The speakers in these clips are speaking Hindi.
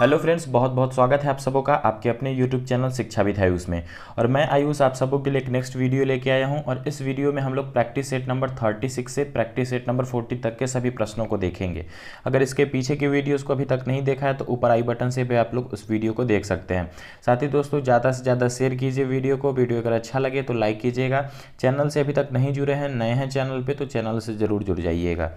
हेलो फ्रेंड्स बहुत बहुत स्वागत है आप सबों का आपके अपने यूट्यूब चैनल शिक्षा विद है उसमें और मैं आयुष आप सबों के लिए एक नेक्स्ट वीडियो लेके आया हूं और इस वीडियो में हम लोग प्रैक्टिस सेट नंबर 36 से प्रैक्टिस सेट नंबर 40 तक के सभी प्रश्नों को देखेंगे अगर इसके पीछे के वीडियोज़ को अभी तक नहीं देखा है तो ऊपर आई बटन से भी आप लोग उस वीडियो को देख सकते हैं साथ ही दोस्तों ज़्यादा से ज़्यादा शेयर कीजिए वीडियो को वीडियो अगर अच्छा लगे तो लाइक कीजिएगा चैनल से अभी तक नहीं जुड़े हैं नए हैं चैनल पर तो चैनल से ज़रूर जुड़ जाइएगा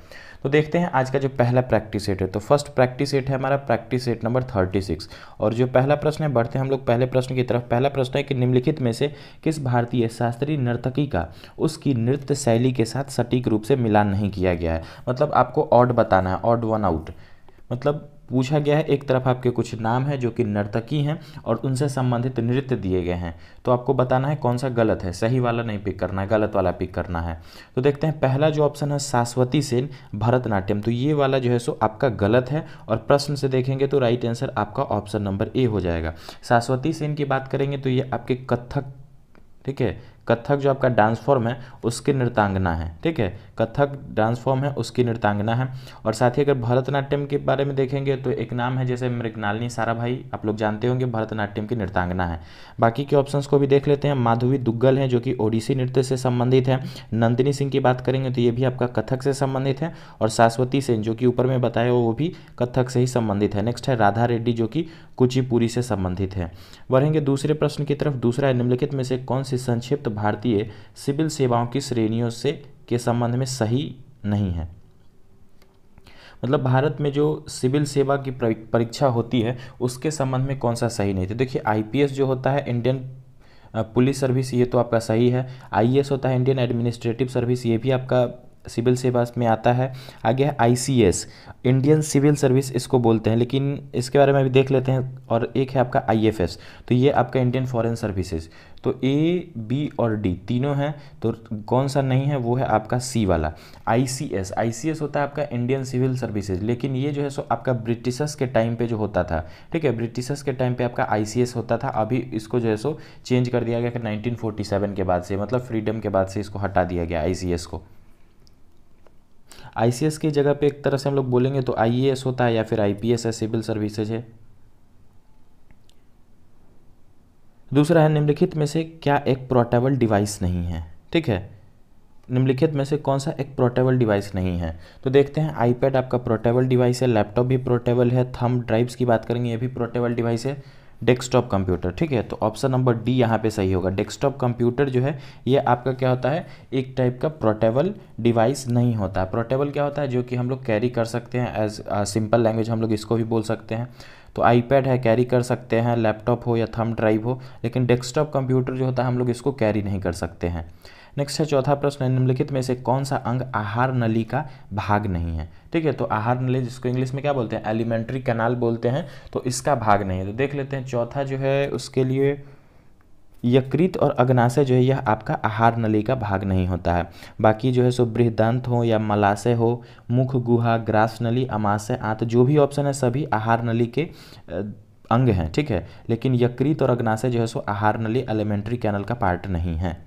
तो देखते हैं आज का जो पहला प्रैक्टिस सेट है तो फर्स्ट प्रैक्टिस सेट है हमारा practice set number thirty six और जो पहला प्रश्न है बढ़ते हैं हम लोग पहले प्रश्न की तरफ पहला प्रश्न है कि निम्नलिखित में से किस भारतीय शास्त्रीय नर्तकी का उसकी नृत्य शैली के साथ सटीक रूप से मिलान नहीं किया गया है मतलब आपको ऑड बताना है ऑड वन आउट मतलब पूछा गया है एक तरफ आपके कुछ नाम है जो कि नर्तकी हैं और उनसे संबंधित नृत्य दिए गए हैं तो आपको बताना है कौन सा गलत है सही वाला नहीं पिक करना है गलत वाला पिक करना है तो देखते हैं पहला जो ऑप्शन है शाश्वती सेन भरतनाट्यम तो ये वाला जो है सो आपका गलत है और प्रश्न से देखेंगे तो राइट आंसर आपका ऑप्शन नंबर ए हो जाएगा शाश्वती सेन की बात करेंगे तो ये आपके कथक ठीक है कथक जो आपका डांस फॉर्म है उसकी नृतांगना है ठीक है कथक डांस फॉर्म है उसकी नृतांगना है और साथ ही अगर भरतनाट्यम के बारे में देखेंगे तो एक नाम है जैसे मृगनालिनी सारा भाई आप लोग जानते होंगे भरतनाट्यम की नृतांगना है बाकी के ऑप्शंस को भी देख लेते हैं माधुवी दुग्गल है जो कि ओडिसी नृत्य से संबंधित है नंदिनी सिंह की बात करेंगे तो ये भी आपका कथक से संबंधित है और शाश्वती सेन जो कि ऊपर में बताया वो भी कथक से ही संबंधित है नेक्स्ट है राधा रेड्डी जो कि कुचिपुरी से संबंधित है बढ़ेंगे दूसरे प्रश्न की तरफ दूसरा निम्नलिखित में से कौन सी संक्षिप्त भारतीय सिविल सेवाओं की श्रेणियों से के संबंध में सही नहीं है मतलब भारत में जो सिविल सेवा की परीक्षा होती है उसके संबंध में कौन सा सही नहीं था तो देखिए आईपीएस जो होता है इंडियन पुलिस सर्विस ये तो आपका सही है आईएएस e होता है इंडियन एडमिनिस्ट्रेटिव सर्विस ये भी आपका सिविल सेवा में आता है आगे है आईसीएस इंडियन सिविल सर्विस इसको बोलते हैं लेकिन इसके बारे में अभी देख लेते हैं और एक है आपका आईएफएस तो ये आपका इंडियन फॉरेन सर्विसेज तो ए बी और डी तीनों हैं तो कौन सा नहीं है वो है आपका सी वाला आईसीएस आईसीएस होता है आपका इंडियन सिविल सर्विसेज लेकिन ये जो है सो आपका ब्रिटिशर्स के टाइम पे जो होता था ठीक है ब्रिटिशर्स के टाइम पे आपका आईसीएस होता था अभी इसको जो है सो चेंज कर दिया गया कि सेवन के बाद से मतलब फ्रीडम के बाद से इसको हटा दिया गया एस को आईसीएस की जगह पर एक तरह से हम लोग बोलेंगे तो एस होता है या फिर एस है सिविल सर्विसेज है दूसरा है निम्नलिखित में से क्या एक पोर्टेबल डिवाइस नहीं है ठीक है निम्नलिखित में से कौन सा एक पोर्टेबल डिवाइस नहीं है तो देखते हैं आईपैड आपका पोर्टेबल डिवाइस है लैपटॉप भी पोर्टेबल है थंब ड्राइव्स की बात करेंगे ये भी पोर्टेबल डिवाइस है डेस्कटॉप कंप्यूटर ठीक है तो ऑप्शन नंबर डी यहाँ पे सही होगा डेस्कटॉप कंप्यूटर जो है ये आपका क्या होता है एक टाइप का प्रोटेबल डिवाइस नहीं होता प्रोटेबल क्या होता है जो कि हम लोग कैरी कर सकते हैं एज सिंपल लैंग्वेज हम लोग इसको भी बोल सकते हैं तो आईपैड है कैरी कर सकते हैं लैपटॉप हो या थम ड्राइव हो लेकिन डेस्कटॉप कंप्यूटर जो होता है हम लोग इसको कैरी नहीं कर सकते हैं नेक्स्ट है चौथा प्रश्न निम्नलिखित में से कौन सा अंग आहार नली का भाग नहीं है ठीक है तो आहार नली जिसको इंग्लिश में क्या बोलते हैं एलिमेंट्री कैनाल बोलते हैं तो इसका भाग नहीं है तो देख लेते हैं चौथा जो है उसके लिए यकृत और अग्नाशय जो है यह आपका आहार नली का भाग नहीं होता है बाकी जो है सो बृहदंत हो या मलाशय हो मुख गुहा ग्रास नली अमाशय आंत जो भी ऑप्शन है सभी आहार नली के अंग हैं ठीक है लेकिन यकृत और अग्नाशय जो है सो आहार नली एलिमेंट्री कैनल का पार्ट नहीं है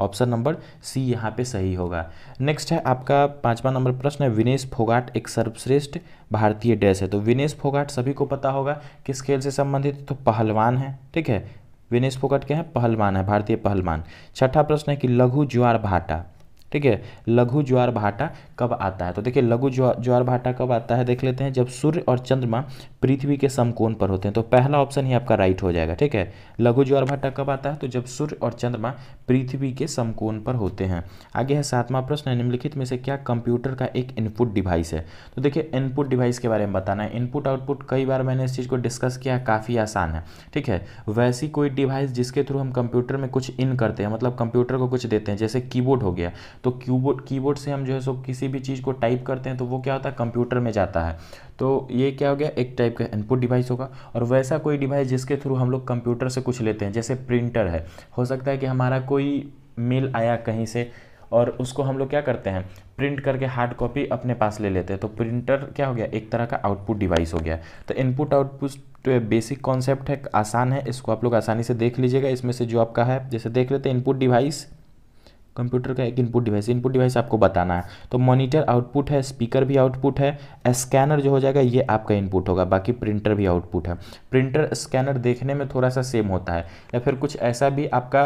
ऑप्शन नंबर सी यहाँ पे सही होगा नेक्स्ट है आपका पांचवा नंबर प्रश्न है विनेश फोगाट एक सर्वश्रेष्ठ भारतीय डैश है तो विनेश फोगाट सभी को पता होगा किस खेल से संबंधित तो पहलवान है ठीक है विनेश फोकट के हैं पहलवान है भारतीय पहलवान छठा प्रश्न है कि लघु ज्वार भाटा ठीक है लघु ज्वार भाटा कब आता है तो देखिए लघु ज्वार भाटा कब आता है देख लेते हैं जब सूर्य और चंद्रमा पृथ्वी के समकोण पर होते हैं तो पहला ऑप्शन ही आपका राइट हो जाएगा ठीक है लघु ज्वार भाटा कब आता है तो जब सूर्य और चंद्रमा पृथ्वी के समकोण पर होते हैं आगे है सातवां प्रश्न निम्नलिखित में से क्या कंप्यूटर का एक इनपुट डिवाइस है तो देखिए इनपुट डिवाइस के बारे में बताना है इनपुट आउटपुट कई बार मैंने इस चीज़ को डिस्कस किया काफ़ी आसान है ठीक है वैसी कोई डिवाइस जिसके थ्रू हम कंप्यूटर में कुछ इन करते हैं मतलब कंप्यूटर को कुछ देते हैं जैसे कीबोर्ड हो गया तो कीबोर्ड कीबोर्ड से हम जो है सो किसी भी चीज़ को टाइप करते हैं तो वो क्या होता है कंप्यूटर में जाता है तो ये क्या हो गया एक टाइप का इनपुट डिवाइस होगा और वैसा कोई डिवाइस जिसके थ्रू हम लोग कंप्यूटर से कुछ लेते हैं जैसे प्रिंटर है हो सकता है कि हमारा कोई मेल आया कहीं से और उसको हम लोग क्या करते हैं प्रिंट करके हार्ड कॉपी अपने पास ले लेते हैं तो प्रिंटर क्या हो गया एक तरह का आउटपुट डिवाइस हो गया तो इनपुट आउटपुट तो बेसिक कॉन्सेप्ट है आसान है इसको आप लोग आसानी से देख लीजिएगा इसमें से जो आपका है जैसे देख लेते हैं इनपुट डिवाइस कंप्यूटर का एक इनपुट डिवाइस इनपुट डिवाइस आपको बताना है तो मॉनिटर आउटपुट है स्पीकर भी आउटपुट है स्कैनर जो हो जाएगा ये आपका इनपुट होगा बाकी प्रिंटर भी आउटपुट है प्रिंटर स्कैनर देखने में थोड़ा सा सेम होता है या फिर कुछ ऐसा भी आपका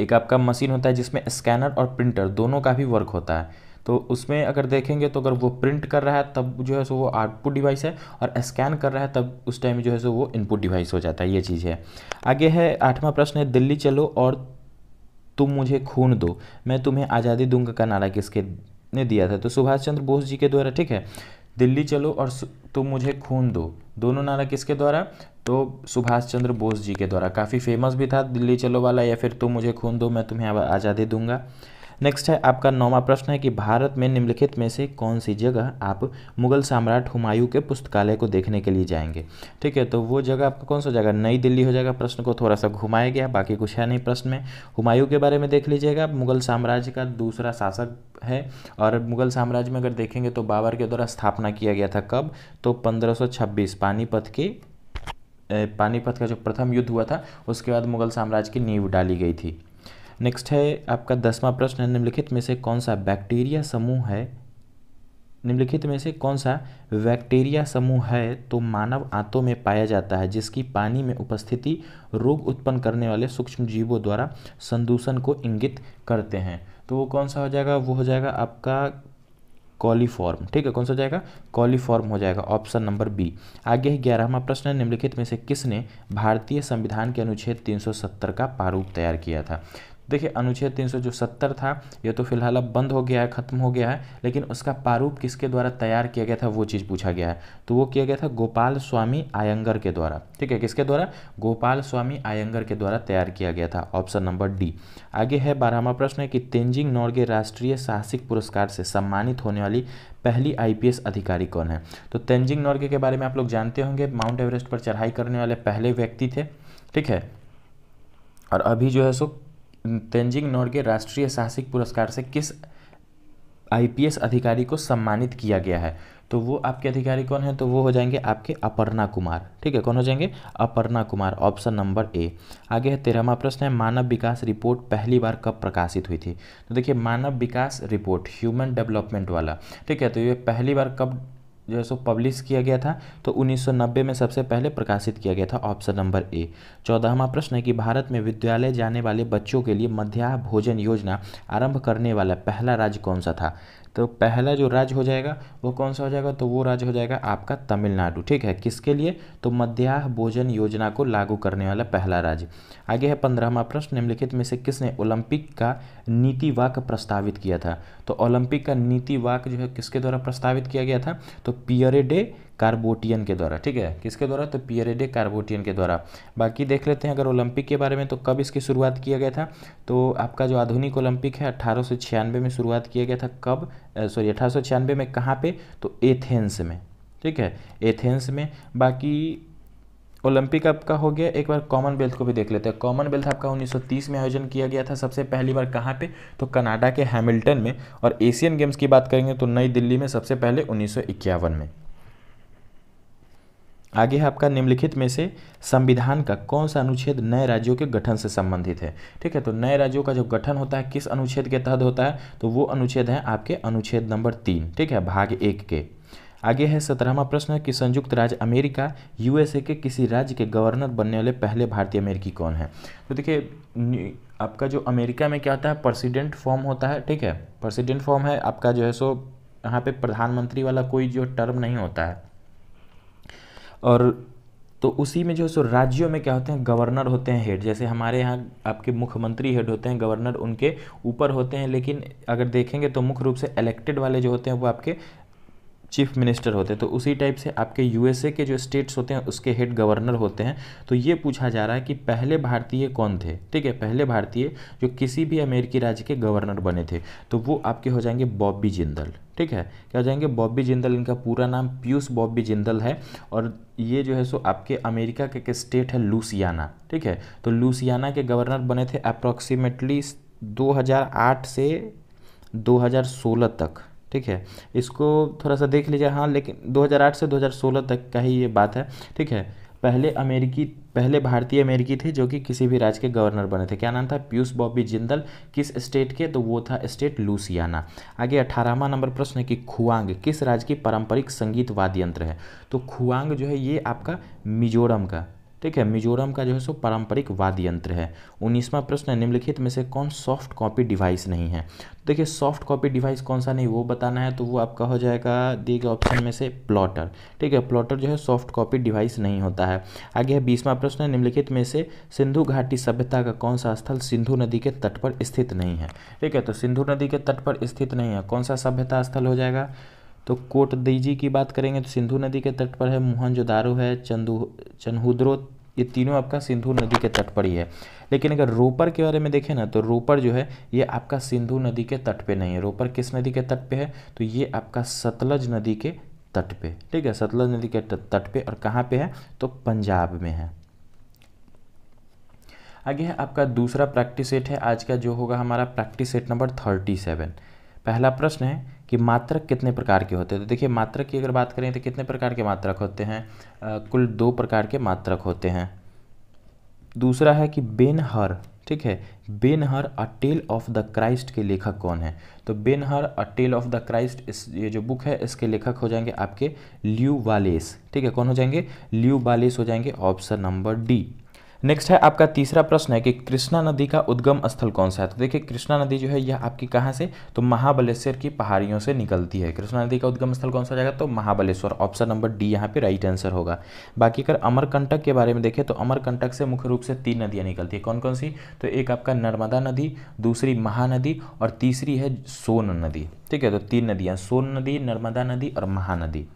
एक आपका मशीन होता है जिसमें स्कैनर और प्रिंटर दोनों का भी वर्क होता है तो उसमें अगर देखेंगे तो अगर वो प्रिंट कर रहा है तब जो है सो वो आउटपुट डिवाइस है और स्कैन कर रहा है तब उस टाइम जो है सो वो इनपुट डिवाइस हो जाता है ये चीज़ है आगे है आठवां प्रश्न है दिल्ली चलो और तुम मुझे खून दो मैं तुम्हें आज़ादी दूंगा का नारा किसके ने दिया था तो सुभाष चंद्र बोस जी के द्वारा ठीक है दिल्ली चलो और तुम मुझे खून दो दोनों नारा किसके द्वारा तो सुभाष चंद्र बोस जी के द्वारा काफ़ी फेमस भी था दिल्ली चलो वाला या फिर तुम मुझे खून दो मैं तुम्हें आज़ादी दूंगा नेक्स्ट है आपका नौवा प्रश्न है कि भारत में निम्नलिखित में से कौन सी जगह आप मुगल सम्राट हुमायूं के पुस्तकालय को देखने के लिए जाएंगे ठीक है तो वो जगह आपका कौन सा जाएगा नई दिल्ली हो जाएगा प्रश्न को थोड़ा सा घुमाया गया बाकी कुछ है नहीं प्रश्न में हुमायूं के बारे में देख लीजिएगा मुगल साम्राज्य का दूसरा शासक है और मुगल साम्राज्य में अगर देखेंगे तो बाबर के द्वारा स्थापना किया गया था कब तो पंद्रह पानीपत के पानीपत का जो प्रथम युद्ध हुआ था उसके बाद मुगल साम्राज्य की नींव डाली गई थी नेक्स्ट है आपका दसवां प्रश्न है निम्नलिखित में से कौन सा बैक्टीरिया समूह है निम्नलिखित में से कौन सा बैक्टीरिया समूह है तो मानव आंतों में पाया जाता है जिसकी पानी में उपस्थिति रोग उत्पन्न करने वाले सूक्ष्म जीवों द्वारा संदूषण को इंगित करते हैं तो वो कौन सा हो जाएगा वो हो जाएगा आपका कॉलीफॉर्म ठीक है कौन सा हो जाएगा कॉलीफॉर्म हो जाएगा ऑप्शन नंबर बी आगे है ग्यारहवा प्रश्न है निम्नलिखित में से किसने भारतीय संविधान के अनुच्छेद 370 का प्रारूप तैयार किया था देखिए अनुच्छेद तीन जो सत्तर था ये तो फिलहाल अब बंद हो गया है ख़त्म हो गया है लेकिन उसका प्रारूप किसके द्वारा तैयार किया गया था वो चीज़ पूछा गया है तो वो किया गया था गोपाल स्वामी आयंगर के द्वारा ठीक है किसके द्वारा गोपाल स्वामी आयंगर के द्वारा तैयार किया गया था ऑप्शन नंबर डी आगे है बारहवा प्रश्न है कि तेंजिंग नॉर्गे राष्ट्रीय साहसिक पुरस्कार से सम्मानित होने वाली पहली आईपीएस अधिकारी कौन है तो तेंजिंग नॉर्गे के बारे में आप लोग जानते होंगे माउंट एवरेस्ट पर चढ़ाई करने वाले पहले व्यक्ति थे ठीक है और अभी जो है सो तेंजिंग नोर्गे राष्ट्रीय साहसिक पुरस्कार से किस आईपीएस अधिकारी को सम्मानित किया गया है तो वो आपके अधिकारी कौन है तो वो हो जाएंगे आपके अपर्णा कुमार ठीक है कौन हो जाएंगे Aparna Kumar option number A आगे है तेरहवा प्रश्न है मानव विकास रिपोर्ट पहली बार कब प्रकाशित हुई थी तो देखिए मानव विकास रिपोर्ट ह्यूमन डेवलपमेंट वाला ठीक है तो ये पहली बार कब जो है सो पब्लिश किया गया था तो 1990 में सबसे पहले प्रकाशित किया गया था ऑप्शन नंबर ए चौदहवा प्रश्न है कि भारत में विद्यालय जाने वाले बच्चों के लिए मध्याह भोजन योजना आरंभ करने वाला पहला राज्य कौन सा था तो पहला जो राज्य हो जाएगा वो कौन सा हो जाएगा तो वो राज्य हो जाएगा आपका तमिलनाडु ठीक है किसके लिए तो मध्याह भोजन योजना को लागू करने वाला पहला राज्य आगे है पंद्रहवा प्रश्न निम्नलिखित में से किसने ओलंपिक का नीति वाक प्रस्तावित किया था तो ओलंपिक का नीति वाक जो है किसके द्वारा प्रस्तावित किया गया था तो पियरे डे कार्बोटियन के द्वारा ठीक है किसके द्वारा तो पियरे डे कार्बोटियन के द्वारा बाकी देख लेते हैं अगर ओलंपिक के बारे में तो कब इसकी शुरुआत किया गया था तो आपका जो आधुनिक ओलंपिक है अठारह में शुरुआत किया गया था कब सॉरी अठारह में कहाँ पर तो एथेंस में ठीक है एथेंस में बाकी ओलंपिक आपका हो गया एक बार कॉमनवेल्थ को भी देख लेते हैं कॉमनवेल्थ आपका 1930 में आयोजन किया गया था सबसे पहली बार कहाँ पे तो कनाडा के हैमिल्टन में और एशियन गेम्स की बात करेंगे तो नई दिल्ली में सबसे पहले उन्नीस में आगे है आपका निम्नलिखित में से संविधान का कौन सा अनुच्छेद नए राज्यों के गठन से संबंधित है ठीक है तो नए राज्यों का जो गठन होता है किस अनुच्छेद के तहत होता है तो वो अनुच्छेद है आपके अनुच्छेद नंबर तीन ठीक है भाग एक के आगे है सत्रहवा प्रश्न कि संयुक्त राज्य अमेरिका यूएसए के किसी राज्य के गवर्नर बनने वाले पहले भारतीय अमेरिकी कौन है तो देखिए आपका जो अमेरिका में क्या होता है प्रेसिडेंट फॉर्म होता है ठीक है प्रेसिडेंट फॉर्म है आपका जो है सो यहाँ पे प्रधानमंत्री वाला कोई जो टर्म नहीं होता है और तो उसी में जो है सो राज्यों में क्या होते हैं गवर्नर होते हैं हेड जैसे हमारे यहाँ आपके मुख्यमंत्री हेड होते हैं गवर्नर उनके ऊपर होते हैं लेकिन अगर देखेंगे तो मुख्य रूप से इलेक्टेड वाले जो होते हैं वो आपके चीफ मिनिस्टर होते हैं तो उसी टाइप से आपके यूएसए के जो स्टेट्स होते हैं उसके हेड गवर्नर होते हैं तो ये पूछा जा रहा है कि पहले भारतीय कौन थे ठीक है पहले भारतीय जो किसी भी अमेरिकी राज्य के गवर्नर बने थे तो वो आपके हो जाएंगे बॉबी जिंदल ठीक है क्या हो जाएंगे बॉबी जिंदल इनका पूरा नाम पीयूष बॉबी जिंदल है और ये जो है सो आपके अमेरिका के स्टेट है लूसियाना ठीक है तो लूसियाना के गवर्नर बने थे अप्रॉक्सीमेटली दो से 2016 तक ठीक है इसको थोड़ा सा देख लीजिए हाँ लेकिन 2008 से 2016 तक का ही ये बात है ठीक है पहले अमेरिकी पहले भारतीय अमेरिकी थे जो कि किसी भी राज्य के गवर्नर बने थे क्या नाम था पीयूष बॉबी जिंदल किस स्टेट के तो वो था स्टेट लूसियाना आगे अठारहवा नंबर प्रश्न है कि खुआंग किस राज्य की पारंपरिक संगीत वाद्य यंत्र है तो खुआंग जो है ये आपका मिजोरम का ठीक है मिजोरम का जो है सो पारंपरिक वाद्य यंत्र है उन्नीसवां प्रश्न है निम्नलिखित में से कौन सॉफ्ट कॉपी डिवाइस नहीं है तो देखिए सॉफ्ट कॉपी डिवाइस कौन सा नहीं वो बताना है तो वो आपका हो जाएगा दिए गए ऑप्शन में से प्लॉटर ठीक है प्लॉटर जो है सॉफ्ट कॉपी डिवाइस नहीं होता है आगे है बीसवां प्रश्न निम्नलिखित में से सिंधु घाटी सभ्यता का कौन सा स्थल सिंधु नदी के तट पर स्थित नहीं है ठीक है तो सिंधु नदी के तट पर स्थित नहीं है कौन सा सभ्यता स्थल हो जाएगा तो कोट दीजी की बात करेंगे तो सिंधु नदी के तट पर है मोहनजोदारो है चंदू चनहुद्रो ये तीनों आपका सिंधु नदी के तट पर ही है लेकिन अगर रोपर के बारे में देखें ना तो रोपर जो है ये आपका सिंधु नदी के तट पे नहीं है रोपर किस नदी के तट पे है तो ये आपका सतलज नदी के तट पे ठीक है सतलज नदी के तट पे और कहाँ पे है तो पंजाब में है आगे है आपका दूसरा प्रैक्टिस सेट है आज का जो होगा हमारा practice set number thirty seven पहला प्रश्न है कि मात्रक कितने प्रकार के होते हैं तो देखिए मात्रक की अगर बात करें तो कितने प्रकार के मात्रक होते हैं आ, कुल दो प्रकार के मात्रक होते हैं दूसरा है कि बेनहर ठीक है Ben Hur a tale of the Christ के लेखक कौन है तो Ben Hur a tale of the Christ इस ये जो बुक है इसके लेखक हो जाएंगे आपके ल्यू वालेस ठीक है कौन हो जाएंगे ल्यू वालेस हो जाएंगे ऑप्शन नंबर डी नेक्स्ट है आपका तीसरा प्रश्न है कि कृष्णा नदी का उद्गम स्थल कौन सा है तो देखिए कृष्णा नदी जो है यह आपकी कहाँ से तो महाबलेश्वर की पहाड़ियों से निकलती है कृष्णा नदी का उद्गम स्थल कौन सा जाएगा तो महाबलेश्वर ऑप्शन नंबर डी यहाँ पे राइट आंसर होगा बाकी अगर अमरकंटक के बारे में देखें तो अमरकंटक से मुख्य रूप से तीन नदियाँ निकलती है कौन कौन सी तो एक आपका नर्मदा नदी दूसरी महानदी और तीसरी है सोन नदी ठीक है तो तीन नदियाँ सोन नदी नर्मदा नदी और महानदी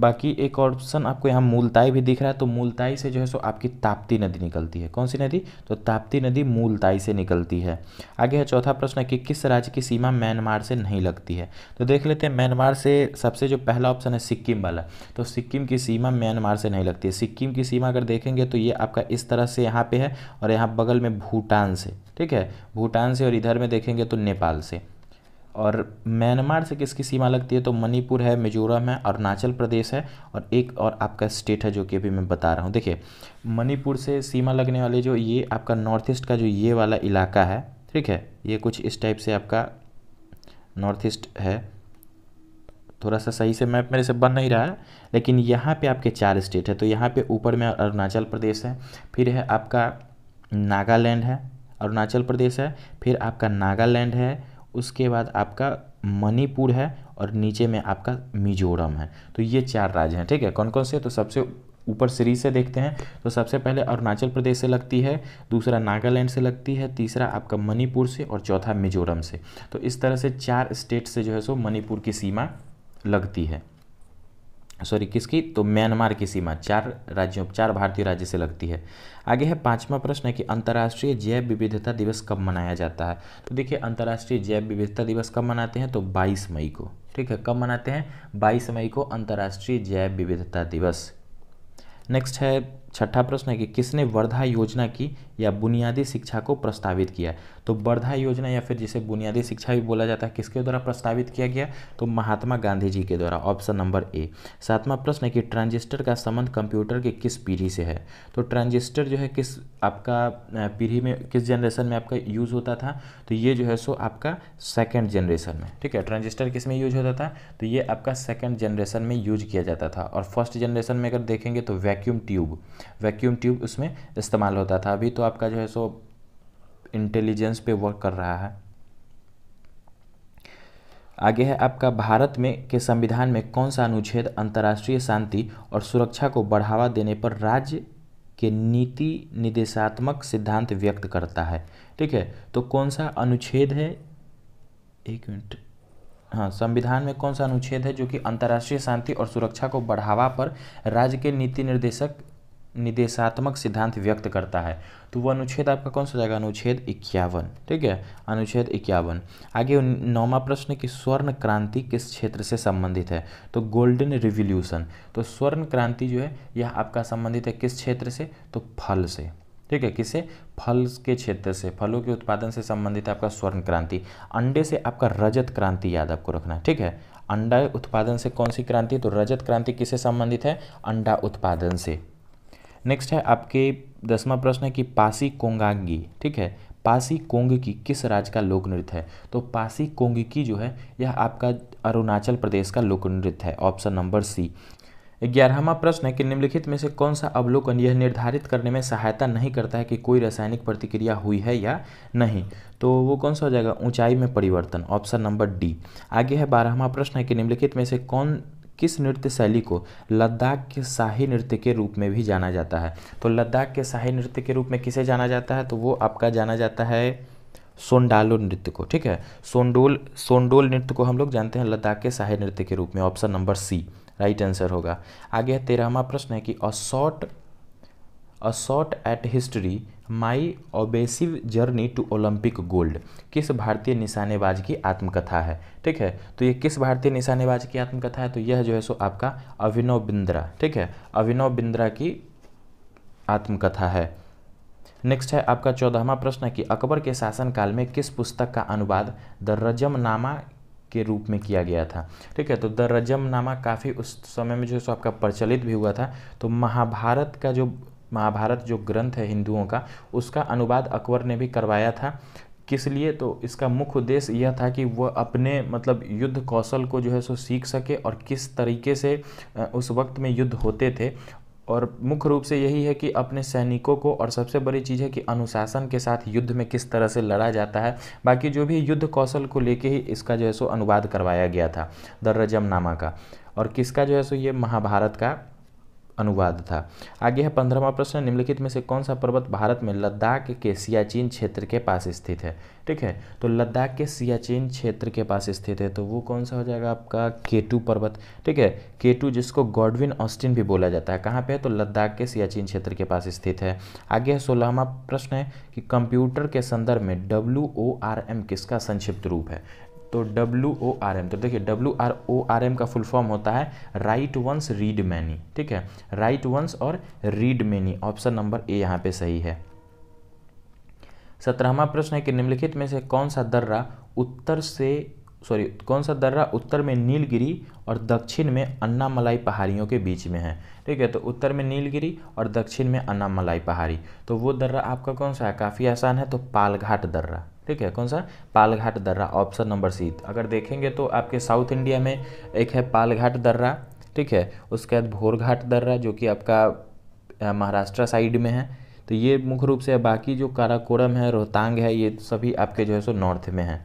बाकी एक ऑप्शन आपको यहाँ मूलताई भी दिख रहा है तो मूलताई से जो है सो आपकी ताप्ती नदी निकलती है कौन सी नदी तो ताप्ती नदी मूलताई से निकलती है आगे है चौथा प्रश्न कि किस राज्य की सीमा म्यांमार से नहीं लगती है तो देख लेते हैं म्यांमार से सबसे जो पहला ऑप्शन है सिक्किम वाला तो सिक्किम की सीमा म्यांमार से नहीं लगती है सिक्किम की सीमा अगर देखेंगे तो ये आपका इस तरह से यहाँ पर है और यहाँ बगल में भूटान से ठीक है भूटान से और इधर में देखेंगे तो नेपाल से और म्यांमार से किसकी सीमा लगती है तो मणिपुर है मिजोरम है अरुणाचल प्रदेश है और एक और आपका स्टेट है जो कि अभी मैं बता रहा हूँ देखिए मणिपुर से सीमा लगने वाले जो ये आपका नॉर्थ ईस्ट का जो ये वाला इलाका है ठीक है ये कुछ इस टाइप से आपका नॉर्थ ईस्ट है थोड़ा सा सही से मैप मेरे से बन नहीं रहा है लेकिन यहाँ पे आपके चार स्टेट है तो यहाँ पे ऊपर में अरुणाचल प्रदेश है फिर है आपका नागालैंड है अरुणाचल प्रदेश है फिर आपका नागालैंड है उसके बाद आपका मणिपुर है और नीचे में आपका मिजोरम है तो ये चार राज्य हैं ठीक है कौन कौन से तो सबसे ऊपर सीरीज से देखते हैं तो सबसे पहले अरुणाचल प्रदेश से लगती है दूसरा नागालैंड से लगती है तीसरा आपका मणिपुर से और चौथा मिजोरम से तो इस तरह से चार स्टेट से जो है सो मणिपुर की सीमा लगती है सॉरी किसकी तो म्यांमार की सीमा चार राज्यों चार भारतीय राज्य से लगती है आगे है पांचवा प्रश्न है कि अंतर्राष्ट्रीय जैव विविधता दिवस कब मनाया जाता है तो देखिए अंतर्राष्ट्रीय जैव विविधता दिवस कब मनाते हैं तो 22 मई को ठीक है कब मनाते हैं 22 मई को अंतर्राष्ट्रीय जैव विविधता दिवस नेक्स्ट है छठा प्रश्न है कि किसने वर्धा योजना की या बुनियादी शिक्षा को प्रस्तावित किया तो वर्धा योजना या फिर जिसे बुनियादी शिक्षा भी बोला जाता है किसके द्वारा प्रस्तावित किया गया तो महात्मा गांधी जी के द्वारा ऑप्शन नंबर ए सातवां प्रश्न है कि ट्रांजिस्टर का संबंध कंप्यूटर के किस पीढ़ी से है तो ट्रांजिस्टर जो है किस आपका पीढ़ी में किस जनरेशन में आपका यूज़ होता था तो ये जो है सो आपका सेकेंड जनरेशन में ठीक है ट्रांजिस्टर किस में यूज होता था तो ये आपका सेकेंड जनरेशन में यूज किया जाता था और फर्स्ट जनरेशन में अगर देखेंगे तो वैक्यूम ट्यूब वैक्यूम ट्यूब उसमें इस्तेमाल होता था अभी तो आपका जो है सो इंटेलिजेंस पे वर्क कर रहा है आगे है आपका भारत में के संविधान में कौन सा अनुच्छेद अंतर्राष्ट्रीय शांति और सुरक्षा को बढ़ावा देने पर राज्य के नीति निदेशात्मक सिद्धांत व्यक्त करता है ठीक है तो कौन सा अनुच्छेद है एक मिनट हाँ संविधान में कौन सा अनुच्छेद है जो कि अंतर्राष्ट्रीय शांति और सुरक्षा को बढ़ावा पर राज्य के नीति निर्देशक निदेशात्मक सिद्धांत व्यक्त करता है तो वो अनुच्छेद आपका कौन सा जाएगा अनुच्छेद इक्यावन ठीक है अनुच्छेद इक्यावन आगे नौवा प्रश्न कि स्वर्ण क्रांति किस क्षेत्र से संबंधित है तो गोल्डन रिवोल्यूशन तो स्वर्ण क्रांति जो है यह आपका संबंधित है किस क्षेत्र से तो फल से ठीक है किसे फल के क्षेत्र से फलों के उत्पादन से संबंधित है आपका स्वर्ण क्रांति अंडे से आपका रजत क्रांति याद आपको रखना है ठीक है अंडा उत्पादन से कौन सी क्रांति तो रजत क्रांति किसे संबंधित है अंडा उत्पादन से नेक्स्ट है आपके दसवा प्रश्न है कि पासी कोंगांगी ठीक है पासी कोंग की किस राज्य का लोक नृत्य है तो पासी कोंग की जो है यह आपका अरुणाचल प्रदेश का लोक नृत्य है ऑप्शन नंबर सी ग्यारहवा प्रश्न है कि निम्नलिखित में से कौन सा अवलोकन यह निर्धारित करने में सहायता नहीं करता है कि कोई रासायनिक प्रतिक्रिया हुई है या नहीं तो वो कौन सा हो जाएगा ऊंचाई में परिवर्तन ऑप्शन नंबर डी आगे है बारहवा प्रश्न है कि निम्नलिखित में से कौन किस नृत्य शैली को लद्दाख के शाही नृत्य के रूप में भी जाना जाता है तो लद्दाख के शाही नृत्य के रूप में किसे जाना जाता है तो वो आपका जाना जाता है सोंडालो नृत्य को ठीक है सोंडोल सोंडोल नृत्य को हम लोग जानते हैं लद्दाख के शाही नृत्य के रूप में option number C right answer होगा आगे तेरहवा प्रश्न है कि a shot a shot at history my obsessive journey to Olympic gold किस भारतीय निशानेबाज की आत्मकथा है ठीक है तो ये किस भारतीय निशानेबाज की आत्मकथा है तो यह जो है सो आपका अभिनव बिंद्रा ठीक है अभिनव बिंद्रा की आत्मकथा है नेक्स्ट है आपका चौदहवा प्रश्न कि अकबर के शासनकाल में किस पुस्तक का अनुवाद द रजमनामा के रूप में किया गया था ठीक है तो द रजमनामा काफ़ी उस समय में जो है सो आपका प्रचलित भी हुआ था तो महाभारत का जो महाभारत जो ग्रंथ है हिंदुओं का उसका अनुवाद अकबर ने भी करवाया था किस लिए तो इसका मुख्य उद्देश्य यह था कि वह अपने मतलब युद्ध कौशल को जो है सो सीख सके और किस तरीके से उस वक्त में युद्ध होते थे और मुख्य रूप से यही है कि अपने सैनिकों को और सबसे बड़ी चीज़ है कि अनुशासन के साथ युद्ध में किस तरह से लड़ा जाता है बाकी जो भी युद्ध कौशल को लेके ही इसका जो है सो अनुवाद करवाया गया था दर्रजम नामा का और किसका जो है सो ये महाभारत का अनुवाद था आगे है पंद्रहवा प्रश्न निम्नलिखित में से कौन सा पर्वत भारत में लद्दाख के सियाचिन क्षेत्र के पास स्थित है ठीक है तो लद्दाख के सियाचिन क्षेत्र के पास स्थित है तो वो कौन सा हो जाएगा आपका केटू पर्वत ठीक है केटू जिसको गॉडविन ऑस्टिन भी बोला जाता है कहाँ पे है तो लद्दाख के सियाचिन क्षेत्र के पास स्थित है आगे है सोलहवा प्रश्न है कि कंप्यूटर के संदर्भ में डब्ल्यू ओ आर एम किसका संक्षिप्त रूप है तो डब्ल्यू ओ आर एम तो देखिए W R O R M का फुल फॉर्म होता है राइट वंस रीड मैनी ठीक है राइट वंस और read many option number A यहाँ पे सही है सत्रहवा प्रश्न है कि निम्नलिखित में से कौन सा दर्रा उत्तर से सॉरी कौन सा दर्रा उत्तर में नीलगिरी और दक्षिण में अन्नामलाई पहाड़ियों के बीच में है ठीक है तो उत्तर में नीलगिरी और दक्षिण में अन्नामलाई पहाड़ी तो वो दर्रा आपका कौन सा है काफ़ी आसान है तो पालघाट दर्रा ठीक है कौन सा पालघाट दर्रा ऑप्शन नंबर सी अगर देखेंगे तो आपके साउथ इंडिया में एक है पालघाट दर्रा ठीक है उसके बाद भोरघाट दर्रा जो कि आपका महाराष्ट्र साइड में है तो ये मुख्य रूप से बाकी जो काराकोरम है रोहतांग है ये सभी आपके जो है सो नॉर्थ में है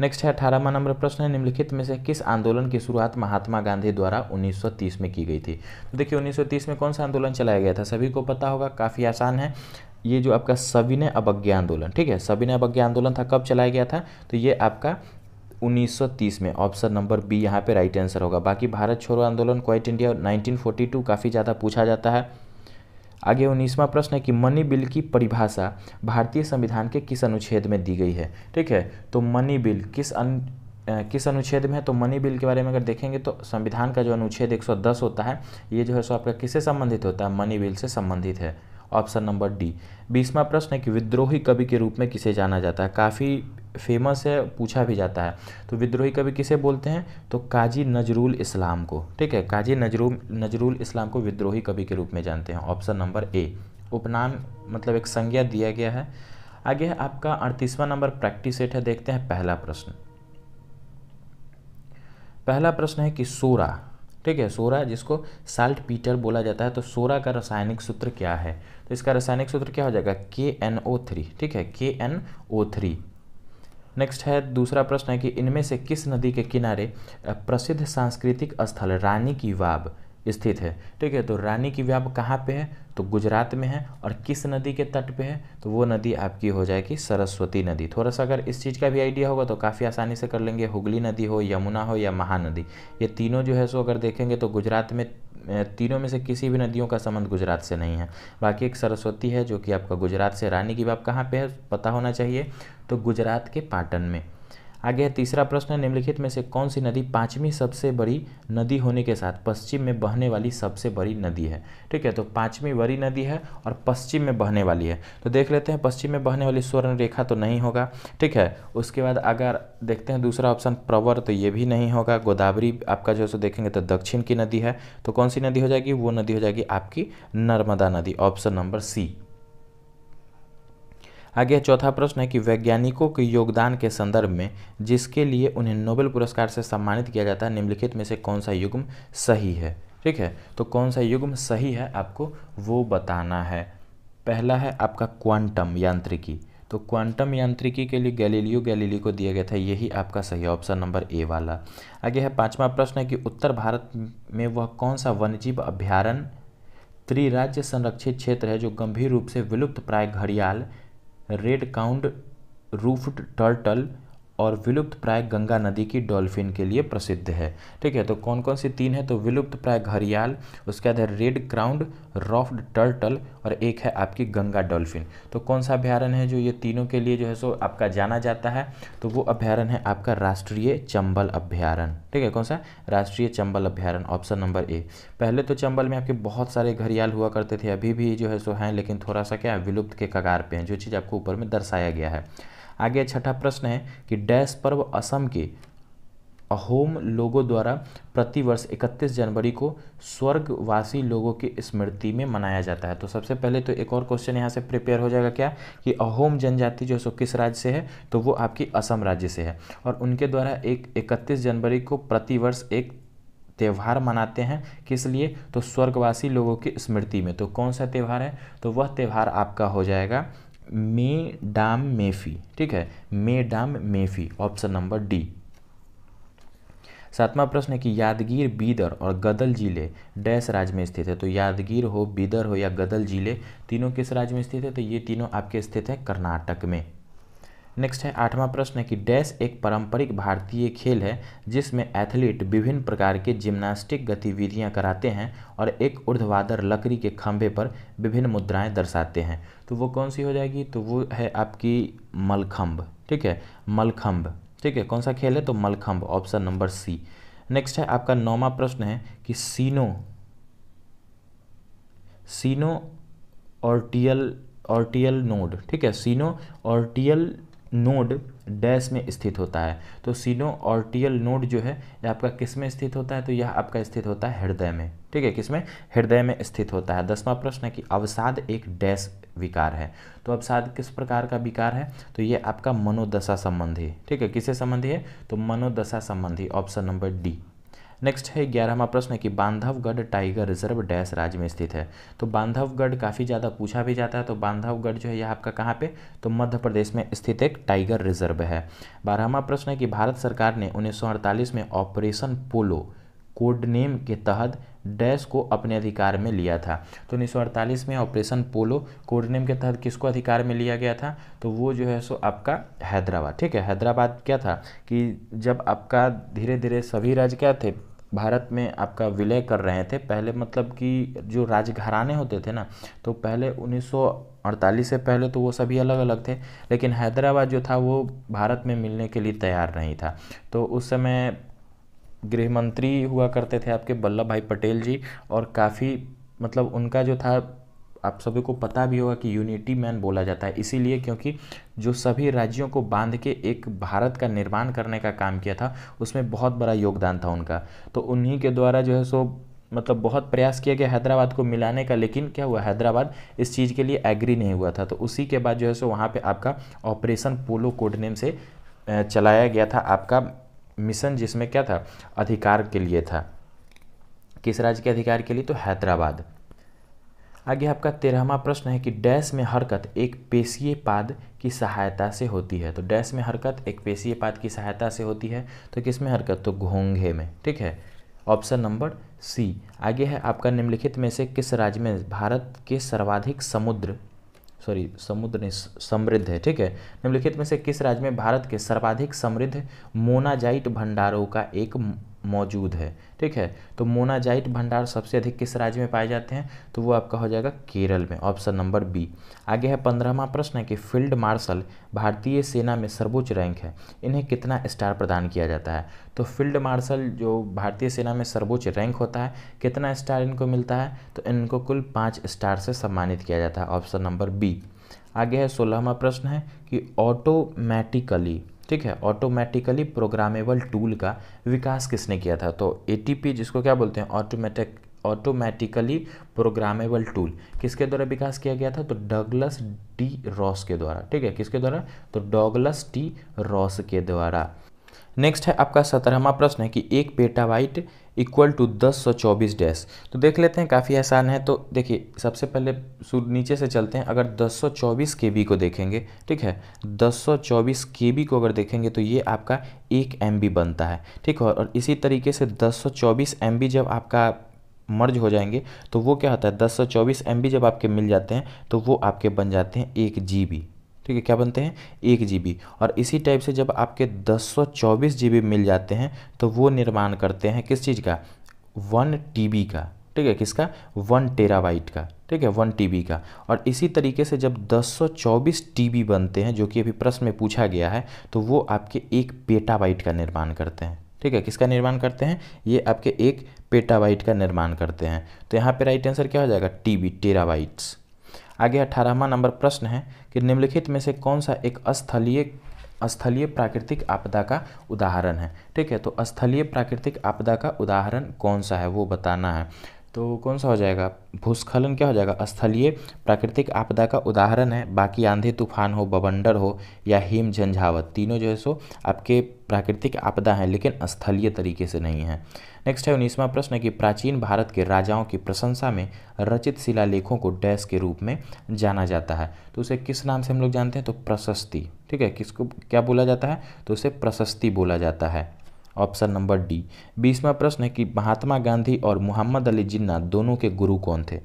नेक्स्ट है अठारहवा नंबर प्रश्न है निम्नलिखित में से किस आंदोलन की शुरुआत महात्मा गांधी द्वारा 1930 में की गई थी तो देखिए 1930 में कौन सा आंदोलन चलाया गया था सभी को पता होगा काफ़ी आसान है ये जो आपका सविनय अवज्ञा आंदोलन ठीक है सविनय अवज्ञा आंदोलन था कब चलाया गया था तो ये आपका 1930 में ऑप्शन नंबर बी यहाँ पे राइट आंसर होगा बाकी भारत छोड़ो आंदोलन क्वाइट इंडिया 1942 काफ़ी ज़्यादा पूछा जाता है आगे उन्नीसवा प्रश्न है कि मनी बिल की परिभाषा भारतीय संविधान के किस अनुच्छेद में दी गई है ठीक है तो मनी बिल किस अन किस अनुच्छेद में है तो मनी बिल के बारे में अगर देखेंगे तो संविधान का जो अनुच्छेद 110 होता है ये जो है सो आपका किससे संबंधित होता है मनी बिल से संबंधित है ऑप्शन नंबर डी बीसवा प्रश्न है कि विद्रोही कवि के रूप में किसे जाना जाता है काफ़ी फेमस है पूछा भी जाता है तो विद्रोही कवि किसे बोलते हैं तो काजी नजरुल इस्लाम को ठीक है काजी नजरुल नजरुल इस्लाम को विद्रोही कवि के रूप में जानते हैं ऑप्शन नंबर ए उपनाम मतलब एक संज्ञा दिया गया है आगे है आपका अड़तीसवां नंबर प्रैक्टिस सेट है देखते हैं पहला प्रश्न पहला प्रश्न है कि सोरा ठीक है सोरा जिसको साल्ट पीटर बोला जाता है तो सोरा का रासायनिक सूत्र क्या है तो इसका रासायनिक सूत्र क्या हो जाएगा के एन ओ थ्री ठीक है के एन ओ थ्री नेक्स्ट है दूसरा प्रश्न है कि इनमें से किस नदी के किनारे प्रसिद्ध सांस्कृतिक स्थल रानी की वाब स्थित है ठीक है तो रानी की व्याप कहाँ पे है तो गुजरात में है और किस नदी के तट पे है तो वो नदी आपकी हो जाएगी सरस्वती नदी थोड़ा सा अगर इस चीज़ का भी आइडिया होगा तो काफ़ी आसानी से कर लेंगे हुगली नदी हो यमुना हो या महानदी ये तीनों जो है सो अगर देखेंगे तो गुजरात में तीनों में से किसी भी नदियों का संबंध गुजरात से नहीं है बाकी एक सरस्वती है जो कि आपका गुजरात से रानी की व्याप कहाँ पर है पता होना चाहिए तो गुजरात के पाटन में आगे तीसरा प्रश्न निम्नलिखित में से कौन सी नदी पांचवी सबसे बड़ी नदी होने के साथ पश्चिम में बहने वाली सबसे बड़ी नदी है ठीक है तो पांचवी बड़ी नदी है और पश्चिम में बहने वाली है तो देख लेते हैं पश्चिम में बहने वाली स्वर्ण रेखा तो नहीं होगा ठीक है उसके बाद अगर देखते हैं दूसरा ऑप्शन प्रवर तो ये भी नहीं होगा गोदावरी आपका जो है देखेंगे तो दक्षिण की नदी है तो कौन सी नदी हो जाएगी वो नदी हो जाएगी आपकी नर्मदा नदी ऑप्शन नंबर सी आगे चौथा प्रश्न है कि वैज्ञानिकों के योगदान के संदर्भ में जिसके लिए उन्हें नोबेल पुरस्कार से सम्मानित किया जाता है निम्नलिखित में से कौन सा युग्म सही है ठीक है तो कौन सा युग्म सही है आपको वो बताना है पहला है आपका क्वांटम यांत्रिकी तो क्वांटम यांत्रिकी के लिए गैलीलियो गैलीली को दिया गया था यही आपका सही ऑप्शन नंबर ए वाला आगे है पांचवा प्रश्न है कि उत्तर भारत में वह कौन सा वन्यजीव अभ्यारण्य त्रिराज्य संरक्षित क्षेत्र है जो गंभीर रूप से विलुप्त प्राय घड़ियाल red count roofed turtle और विलुप्त प्राय गंगा नदी की डॉल्फिन के लिए प्रसिद्ध है ठीक है तो कौन कौन सी तीन है तो विलुप्त प्राय घरियाल उसके बाद है रेड क्राउंड रॉफ्ड टर्टल और एक है आपकी गंगा डॉल्फिन तो कौन सा अभ्यारण है जो ये तीनों के लिए जो है सो आपका जाना जाता है तो वो अभ्यारण है आपका राष्ट्रीय चंबल अभ्यारण ठीक है कौन सा राष्ट्रीय चंबल अभ्यारण ऑप्शन नंबर ए पहले तो चंबल में आपके बहुत सारे घरियाल हुआ करते थे अभी भी जो है सो हैं लेकिन थोड़ा सा क्या विलुप्त के कगार पे हैं जो चीज़ आपको ऊपर में दर्शाया गया है आगे छठा प्रश्न है कि डैश पर्व असम के अहोम लोगों द्वारा प्रतिवर्ष 31 जनवरी को स्वर्गवासी लोगों की स्मृति में मनाया जाता है तो सबसे पहले तो एक और क्वेश्चन यहाँ से प्रिपेयर हो जाएगा क्या कि अहोम जनजाति जो सो किस राज्य से है तो वो आपकी असम राज्य से है और उनके द्वारा एक 31 जनवरी को प्रतिवर्ष एक त्यौहार मनाते हैं किस लिए तो स्वर्गवासी लोगों की स्मृति में तो कौन सा त्यौहार है तो वह त्यौहार आपका हो जाएगा मे डाम मेफी ठीक है मे डाम मेफी ऑप्शन नंबर डी सातवां प्रश्न है कि यादगीर बीदर और गदल जिले डैश राज्य में स्थित है तो यादगीर हो बीदर हो या गदल जिले तीनों किस राज्य में स्थित है तो ये तीनों आपके स्थित है कर्नाटक में नेक्स्ट है आठवां प्रश्न है कि डैश एक पारंपरिक भारतीय खेल है जिसमें एथलीट विभिन्न प्रकार के जिम्नास्टिक गतिविधियां कराते हैं और एक ऊर्ध्वाधर लकड़ी के खंभे पर विभिन्न मुद्राएं दर्शाते हैं तो वो कौन सी हो जाएगी तो वो है आपकी मलखम्ब ठीक है मलखम्ब ठीक है कौन सा खेल है तो mallakhamb option number C next है आपका नौवा प्रश्न है कि सीनो सीनो और टीएल और टीएल नोड ठीक है सीनो और टीएल नोड डैश में स्थित होता है तो सीनो ऑर्टियल नोड जो है यह आपका किस में स्थित होता है तो यह आपका स्थित होता है हृदय में ठीक है किस में हृदय में स्थित होता है दसवां प्रश्न है कि अवसाद एक डैश विकार है तो अवसाद किस प्रकार का विकार है तो यह आपका मनोदशा संबंधी ठीक है किसे संबंधी है तो मनोदशा संबंधी ऑप्शन नंबर डी नेक्स्ट है ग्यारहवा प्रश्न कि बांधवगढ़ टाइगर रिजर्व डैश राज्य में स्थित है तो बांधवगढ़ काफ़ी ज़्यादा पूछा भी जाता है तो बांधवगढ़ जो है यह आपका कहाँ पे तो मध्य प्रदेश में स्थित एक टाइगर रिजर्व है बारहवा प्रश्न है कि भारत सरकार ने उन्नीस में ऑपरेशन पोलो कोड नेम के तहत डैश को अपने अधिकार में लिया था तो उन्नीस में ऑपरेशन पोलो कोड नेम के तहत किसको अधिकार में लिया गया था तो वो जो है सो आपका हैदराबाद ठीक है हैदराबाद क्या था कि जब आपका धीरे धीरे सभी राज्य क्या थे भारत में आपका विलय कर रहे थे पहले मतलब कि जो राजघराने होते थे ना तो पहले 1948 से पहले तो वो सभी अलग अलग थे लेकिन हैदराबाद जो था वो भारत में मिलने के लिए तैयार नहीं था तो उस समय गृह मंत्री हुआ करते थे आपके वल्लभ भाई पटेल जी और काफ़ी मतलब उनका जो था आप सभी को पता भी होगा कि यूनिटी मैन बोला जाता है इसीलिए क्योंकि जो सभी राज्यों को बांध के एक भारत का निर्माण करने का काम किया था उसमें बहुत बड़ा योगदान था उनका तो उन्हीं के द्वारा जो है सो मतलब बहुत प्रयास किया गया हैदराबाद को मिलाने का लेकिन क्या हुआ हैदराबाद इस चीज़ के लिए एग्री नहीं हुआ था तो उसी के बाद जो है सो वहाँ पर आपका ऑपरेशन पोलो कोड नेम से चलाया गया था आपका मिशन जिसमें क्या था अधिकार के लिए था किस राज्य के अधिकार के लिए तो हैदराबाद आगे आपका तेरहवा प्रश्न है कि डैश में हरकत एक पेशीय पाद की सहायता से होती है तो डैश में हरकत एक पेशीय पाद की सहायता से होती है तो किस में हरकत तो घोंघे में ठीक है ऑप्शन नंबर सी आगे है आपका निम्नलिखित में से किस राज्य में भारत के सर्वाधिक समुद्र सॉरी समुद्र समृद्ध है ठीक है निम्नलिखित में से किस राज्य में भारत के सर्वाधिक समृद्ध मोनाजाइट भंडारों का एक मौजूद है ठीक है तो मोनाजाइट भंडार सबसे अधिक किस राज्य में पाए जाते हैं तो वो आपका हो जाएगा केरल में ऑप्शन नंबर बी आगे है पंद्रहवा प्रश्न है कि फील्ड मार्शल भारतीय सेना में सर्वोच्च रैंक है इन्हें कितना स्टार प्रदान किया जाता है तो फील्ड मार्शल जो भारतीय सेना में सर्वोच्च रैंक होता है कितना स्टार इनको मिलता है तो इनको कुल पाँच स्टार से सम्मानित किया जाता है ऑप्शन नंबर बी आगे है सोलहवा प्रश्न है कि ऑटोमेटिकली ठीक है ऑटोमेटिकली प्रोग्रामेबल टूल का विकास किसने किया था तो ए जिसको क्या बोलते हैं ऑटोमेटिक ऑटोमेटिकली प्रोग्रामेबल टूल किसके द्वारा विकास किया गया था तो डगलस डी रॉस के द्वारा ठीक है किसके द्वारा तो डगलस डी रॉस के द्वारा नेक्स्ट है आपका सत्रहवा प्रश्न है कि एक पेटावाइट इक्वल टू दस सौ चौबीस डैश तो देख लेते हैं काफ़ी आसान है तो देखिए सबसे पहले नीचे से चलते हैं अगर दस सौ चौबीस के बी को देखेंगे ठीक है दस सौ चौबीस के बी को अगर देखेंगे तो ये आपका एक एम बी बनता है ठीक है और इसी तरीके से दस सौ चौबीस एम बी जब आपका मर्ज हो जाएंगे तो वो क्या होता है दस सौ चौबीस एम बी जब आपके मिल जाते हैं तो वो आपके बन जाते हैं एक जी बी ठीक है क्या बनते हैं एक जी और इसी टाइप से जब आपके दस सौ मिल जाते हैं तो वो निर्माण करते हैं किस चीज़ का वन टी का ठीक है किसका वन टेराबाइट का ठीक है वन बी का और इसी तरीके से जब टी बी बनते हैं जो कि अभी प्रश्न में पूछा गया है तो वो आपके एक पेटाबाइट का निर्माण करते हैं ठीक है किसका निर्माण करते हैं ये आपके एक पेटाबाइट का निर्माण करते हैं तो यहाँ पे राइट आंसर क्या हो जाएगा टीबी टेराबाइट्स आगे अठारहवा नंबर प्रश्न है कि निम्नलिखित में से कौन सा एक स्थलीय स्थलीय प्राकृतिक आपदा का उदाहरण है ठीक है तो स्थलीय प्राकृतिक आपदा का उदाहरण कौन सा है वो बताना है तो कौन सा हो जाएगा भूस्खलन क्या हो जाएगा स्थलीय प्राकृतिक आपदा का उदाहरण है बाकी आंधी तूफान हो बवंडर हो या हिम झंझावत तीनों जो है सो आपके प्राकृतिक आपदा हैं लेकिन स्थलीय तरीके से नहीं है नेक्स्ट है उन्नीसवां प्रश्न कि प्राचीन भारत के राजाओं की प्रशंसा में रचित शिलालेखों को डैश के रूप में जाना जाता है तो उसे किस नाम से हम लोग जानते हैं तो प्रशस्ति ठीक है किसको क्या बोला जाता है तो उसे प्रशस्ति बोला जाता है ऑप्शन नंबर डी बीसवा प्रश्न है कि महात्मा गांधी और मोहम्मद अली जिन्ना दोनों के गुरु कौन थे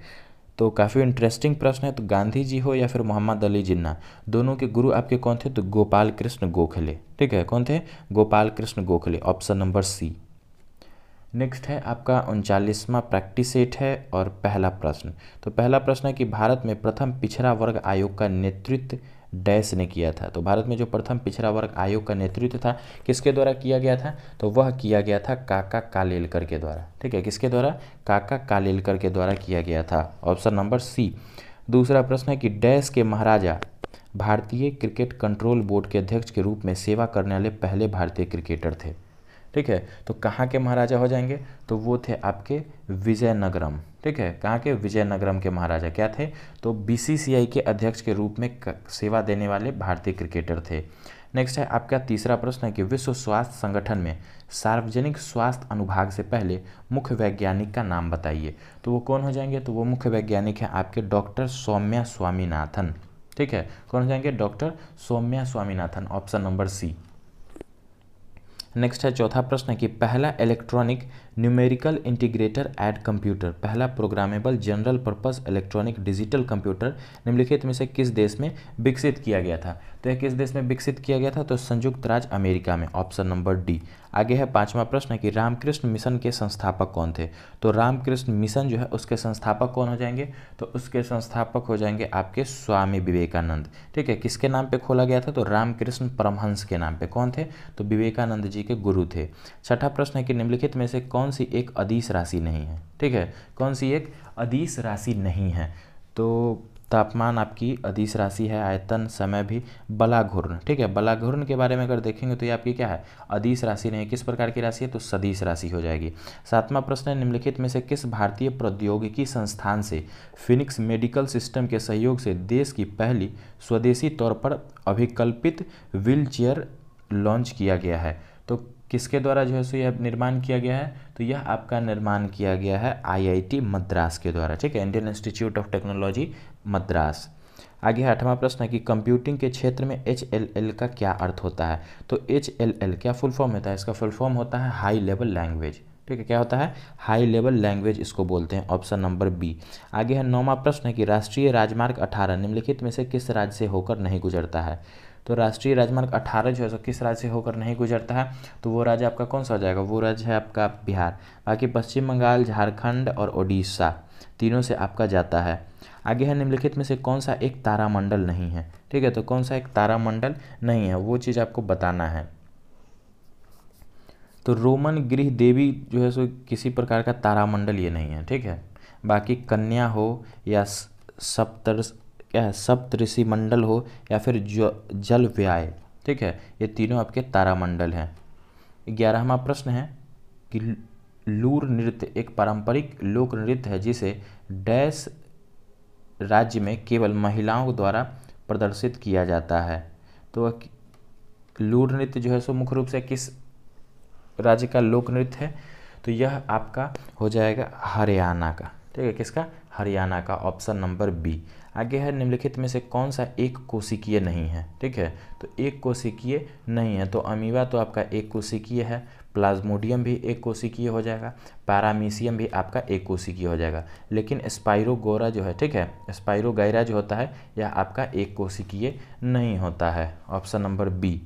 तो काफ़ी इंटरेस्टिंग प्रश्न है तो गांधी जी हो या फिर मोहम्मद अली जिन्ना दोनों के गुरु आपके कौन थे तो गोपाल कृष्ण गोखले ठीक है कौन थे Gopal Krishna Gokhale option number C next है आपका उनचालीसवां प्रैक्टिस सेट है और पहला प्रश्न तो पहला प्रश्न है कि भारत में प्रथम पिछड़ा वर्ग आयोग का नेतृत्व डैश ने किया था तो भारत में जो प्रथम पिछड़ा वर्ग आयोग का नेतृत्व था किसके द्वारा किया गया था तो वह किया गया था काका कालेलकर के द्वारा ठीक है किसके द्वारा काका कालेलकर के द्वारा किया गया था ऑप्शन नंबर सी दूसरा प्रश्न है कि डैश के महाराजा भारतीय क्रिकेट कंट्रोल बोर्ड के अध्यक्ष के रूप में सेवा करने वाले पहले भारतीय क्रिकेटर थे ठीक है तो कहाँ के महाराजा हो जाएंगे तो वो थे आपके विजयनगरम ठीक है कहाँ के विजयनगरम के महाराजा क्या थे तो बीसीसीआई के अध्यक्ष के रूप में सेवा देने वाले भारतीय क्रिकेटर थे नेक्स्ट है आपका तीसरा प्रश्न है कि विश्व स्वास्थ्य संगठन में सार्वजनिक स्वास्थ्य अनुभाग से पहले मुख्य वैज्ञानिक का नाम बताइए तो वो कौन हो जाएंगे तो वो मुख्य वैज्ञानिक हैं आपके डॉक्टर सौम्या स्वामीनाथन ठीक है कौन हो जाएंगे doctor Soumya Swaminathan option number C next है चौथा प्रश्न कि पहला electronic numerical integrator at computer पहला programmable general purpose electronic digital computer निम्नलिखित में से किस देश में विकसित किया गया था तो यह किस देश में विकसित किया गया था तो संयुक्त राज्य अमेरिका में ऑप्शन नंबर डी आगे है पांचवा प्रश्न कि रामकृष्ण मिशन के संस्थापक कौन थे तो रामकृष्ण मिशन जो है उसके संस्थापक कौन हो जाएंगे तो उसके संस्थापक हो जाएंगे आपके स्वामी विवेकानंद ठीक है किसके नाम पे खोला गया था तो रामकृष्ण परमहंस के नाम पे कौन थे तो विवेकानंद जी के गुरु थे छठा प्रश्न है कि निम्नलिखित में से कौन कौन सी एक अधिस राशि नहीं है ठीक है कौन सी एक अधिस राशि नहीं है तो तापमान आपकी अधिस राशि है आयतन समय भी बलाघूर्ण ठीक है बलाघूर्ण के बारे में अगर देखेंगे तो ये आपकी क्या है अधिस राशि नहीं किस प्रकार की राशि है तो सदीश राशि हो जाएगी सातवां प्रश्न है निम्नलिखित में से किस भारतीय प्रौद्योगिकी संस्थान से फिनिक्स मेडिकल सिस्टम के सहयोग से देश की पहली स्वदेशी तौर पर अभिकल्पित व्हील लॉन्च किया गया है तो किसके द्वारा जो है सो यह निर्माण किया गया है तो यह आपका निर्माण किया गया है आईआईटी मद्रास के द्वारा ठीक है Indian institute of technology Madras आगे है आठवां प्रश्न कि कंप्यूटिंग के क्षेत्र में एच एल एल का क्या अर्थ होता है तो एच एल एल क्या फुल फॉर्म होता है इसका फुल फॉर्म होता है हाई लेवल लैंग्वेज ठीक है क्या होता है हाई लेवल लैंग्वेज इसको बोलते हैं ऑप्शन नंबर बी आगे है नौवा प्रश्न कि राष्ट्रीय राजमार्ग अठारह निम्नलिखित में से किस राज्य से होकर नहीं गुजरता है तो राष्ट्रीय राजमार्ग अठारह जो है सो किस राज्य से होकर नहीं गुजरता है तो वो राज्य आपका कौन सा हो जाएगा वो राज्य है आपका बिहार बाकी पश्चिम बंगाल झारखंड और उड़ीसा तीनों से आपका जाता है आगे है निम्नलिखित में से कौन सा एक तारामंडल नहीं है ठीक है तो कौन सा एक तारामंडल नहीं है वो चीज़ आपको बताना है तो रोमन गृह देवी जो है सो किसी प्रकार का तारामंडल ये नहीं है ठीक है बाकी कन्या हो या सप्तर्ष क्या है सप्त ऋषि मंडल हो या फिर जल व्याय ठीक है ये तीनों आपके तारामंडल हैं ग्यारहवा प्रश्न है कि लूर नृत्य एक पारंपरिक लोक नृत्य है जिसे डैश राज्य में केवल महिलाओं द्वारा प्रदर्शित किया जाता है तो लूर नृत्य जो है सो मुख्य रूप से किस राज्य का लोक नृत्य है तो यह आपका हो जाएगा हरियाणा का ठीक है किसका हरियाणा का ऑप्शन नंबर बी आगे है निम्नलिखित में से कौन सा एक कोशिकीय नहीं है ठीक है तो एक कोशिकीय नहीं है तो अमीबा तो आपका एक कोशिकीय है प्लाज्मोडियम भी एक कोशिकीय हो जाएगा पैरामीसियम भी आपका एक कोशिकीय हो जाएगा लेकिन स्पायरोगोरा जो है ठीक है स्पायरोगैरा जो होता है यह आपका एक कोशिकीय नहीं होता है ऑप्शन नंबर बी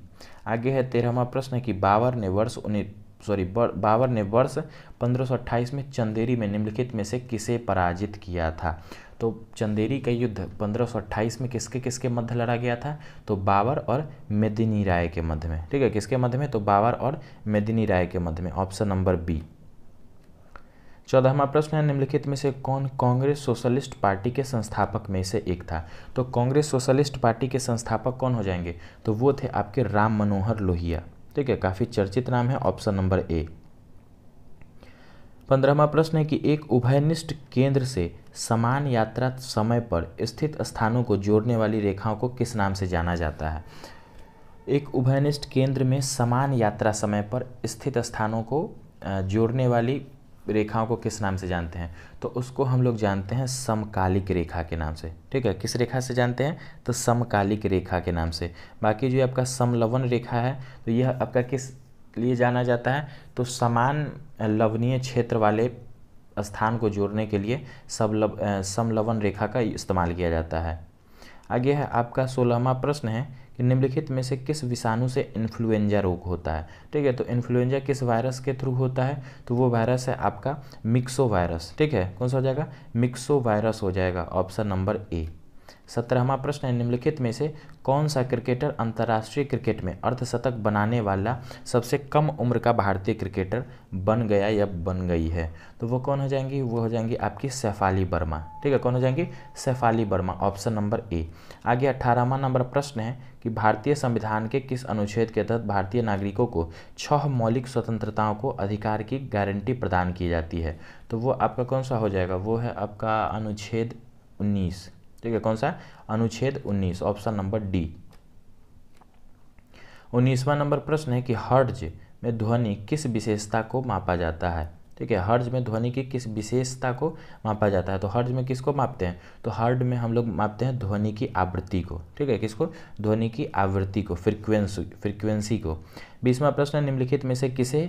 आगे है तेरहवा प्रश्न कि बाबर ने वर्ष उन्नीस सॉरी बाबर ने वर्ष 1528 में चंदेरी में निम्नलिखित में से किसे पराजित किया था तो चंदेरी का युद्ध 1528 में किसके किसके मध्य लड़ा गया था तो बाबर और मेदिनी राय के मध्य में ठीक है किसके मध्य में तो बाबर और मेदिनी राय के मध्य में ऑप्शन नंबर बी चौदहवा प्रश्न है निम्नलिखित में से कौन कांग्रेस सोशलिस्ट पार्टी के संस्थापक में से एक था तो कांग्रेस सोशलिस्ट पार्टी के संस्थापक कौन हो जाएंगे तो वो थे आपके राम मनोहर लोहिया ठीक है काफ़ी चर्चित नाम है ऑप्शन नंबर ए पंद्रहवा प्रश्न है कि एक उभयनिष्ठ केंद्र से समान यात्रा समय पर स्थित स्थानों को जोड़ने वाली रेखाओं को किस नाम से जाना जाता है एक उभयनिष्ठ केंद्र में समान यात्रा समय पर स्थित स्थानों को जोड़ने वाली रेखाओं को किस नाम से जानते हैं तो उसको हम लोग जानते हैं समकालिक रेखा के नाम से ठीक है किस रेखा से जानते हैं तो समकालिक रेखा के नाम से बाकी जो आपका समलवन रेखा है तो यह आपका किस लिए जाना जाता है तो समान लवणीय क्षेत्र वाले स्थान को जोड़ने के लिए सबलब समलवन रेखा का इस्तेमाल किया जाता है आगे है आपका सोलहवा प्रश्न है कि निम्नलिखित में से किस विषाणु से इन्फ्लुएंजा रोग होता है ठीक है तो इन्फ्लुएंजा किस वायरस के थ्रू होता है तो वो वायरस है आपका मिक्सो वायरस ठीक है कौन सा हो जाएगा मिक्सो वायरस हो जाएगा ऑप्शन नंबर ए सत्रहवा प्रश्न है निम्नलिखित में से कौन सा क्रिकेटर अंतर्राष्ट्रीय क्रिकेट में अर्धशतक बनाने वाला सबसे कम उम्र का भारतीय क्रिकेटर बन गया या बन गई है तो वो कौन हो जाएंगी वो हो जाएंगी आपकी सैफाली वर्मा ठीक है कौन हो जाएंगी Shafali Verma option number A आगे अट्ठारहवा नंबर प्रश्न है कि भारतीय संविधान के किस अनुच्छेद के तहत भारतीय नागरिकों को छह मौलिक स्वतंत्रताओं को अधिकार की गारंटी प्रदान की जाती है तो वो आपका कौन सा हो जाएगा वो है आपका अनुच्छेद उन्नीस ठीक है कौन सा अनुच्छेद 19 ऑप्शन नंबर डी उन्नीसवा नंबर प्रश्न है कि हर्ज में ध्वनि किस विशेषता को मापा जाता है ठीक है हर्ज में ध्वनि की किस विशेषता को मापा जाता है तो हर्ज में किसको मापते हैं तो हर्ड में हम लोग मापते हैं ध्वनि की आवृत्ति को ठीक है किसको ध्वनि की आवृत्ति को फ्रिक्वेंसी फ्रिक्वेंसी को बीसवा प्रश्न निम्नलिखित में से किसे